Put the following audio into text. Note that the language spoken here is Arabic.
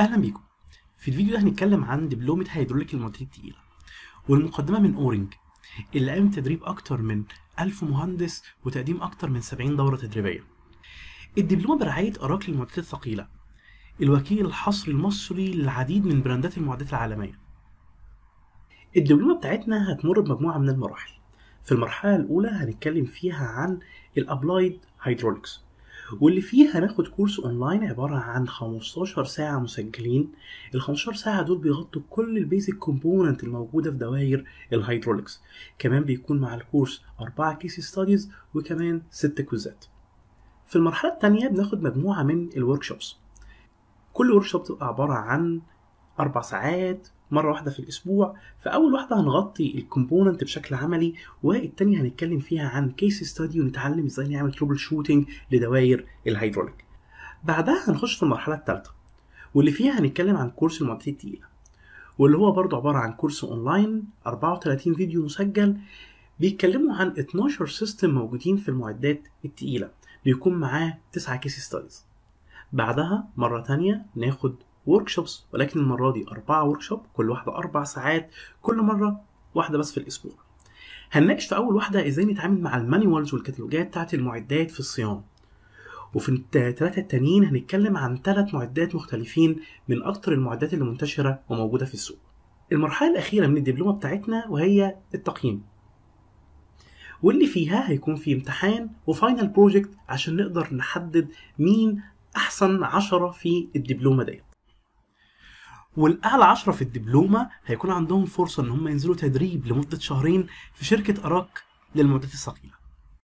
اهلا بيكم في الفيديو ده هنتكلم عن دبلومه هيدروليك المواتير التقيله والمقدمه من اورنج اللي قام تدريب اكتر من 1000 مهندس وتقديم اكتر من 70 دوره تدريبيه الدبلومه برعايه اراكل للمواتير الثقيله الوكيل الحصري المصري للعديد من براندات المعدات العالميه الدبلومه بتاعتنا هتمر بمجموعه من المراحل في المرحله الاولى هنتكلم فيها عن الابلايد هيدروليكس واللي فيه هناخد كورس اونلاين عباره عن 15 ساعه مسجلين ال 15 ساعه دول بيغطوا كل البيزك كومبوننت الموجوده في دوائر الهيدروليكس كمان بيكون مع الكورس 4 كيس ستاديز وكمان 6 كوزات في المرحله الثانيه بناخد مجموعه من الورك شوبس كل ورك شوب بتبقى عباره عن اربع ساعات مره واحده في الاسبوع فاول واحده هنغطي الكومبوننت بشكل عملي والتانية هنتكلم فيها عن كيس ستادي ونتعلم ازاي نعمل تروبل شوتنج لدوائر الهيدروليك بعدها هنخش في المرحله الثالثه واللي فيها هنتكلم عن كورس المعدات التقيله واللي هو برضه عباره عن كورس اونلاين 34 فيديو مسجل بيتكلموا عن 12 سيستم موجودين في المعدات التقيله بيكون معاه 9 كيس ستاديز بعدها مرة تانية ناخد ورك شوبس ولكن المره دي اربعه ورك شوب كل واحده اربع ساعات كل مره واحده بس في الاسبوع هنناقش في اول واحده ازاي نتعامل مع المانيوالز والكتالوجات بتاعت المعدات في الصيانه وفي الثلاثة التانيين هنتكلم عن ثلاث معدات مختلفين من أكتر المعدات اللي منتشرة وموجودة في السوق. المرحلة الأخيرة من الدبلومة بتاعتنا وهي التقييم. واللي فيها هيكون في امتحان وفاينل بروجكت عشان نقدر نحدد مين أحسن عشرة في الدبلومة ديت. والاعلى عشرة في الدبلومه هيكون عندهم فرصه ان هم ينزلوا تدريب لمده شهرين في شركه اراك للمعدات الثقيله